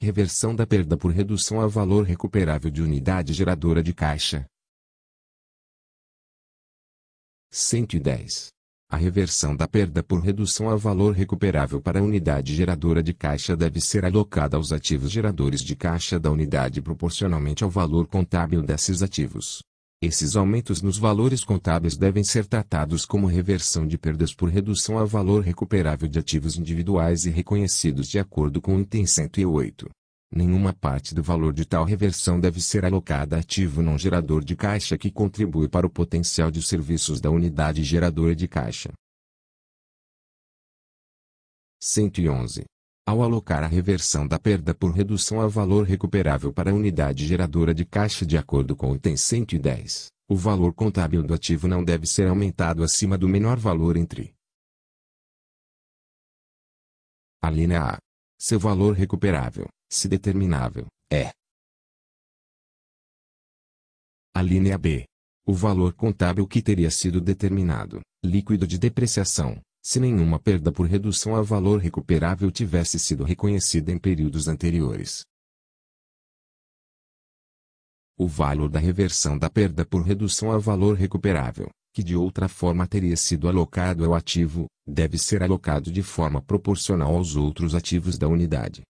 Reversão da perda por redução a valor recuperável de unidade geradora de caixa. 110. A reversão da perda por redução a valor recuperável para a unidade geradora de caixa deve ser alocada aos ativos geradores de caixa da unidade proporcionalmente ao valor contábil desses ativos. Esses aumentos nos valores contábeis devem ser tratados como reversão de perdas por redução ao valor recuperável de ativos individuais e reconhecidos de acordo com o item 108. Nenhuma parte do valor de tal reversão deve ser alocada a ativo não gerador de caixa que contribui para o potencial de serviços da unidade geradora de caixa. 111 ao alocar a reversão da perda por redução a valor recuperável para a unidade geradora de caixa de acordo com o item 110, o valor contábil do ativo não deve ser aumentado acima do menor valor entre a linha A. Seu valor recuperável, se determinável, é a linha B. O valor contábil que teria sido determinado, líquido de depreciação, se nenhuma perda por redução a valor recuperável tivesse sido reconhecida em períodos anteriores. O valor da reversão da perda por redução a valor recuperável, que de outra forma teria sido alocado ao ativo, deve ser alocado de forma proporcional aos outros ativos da unidade,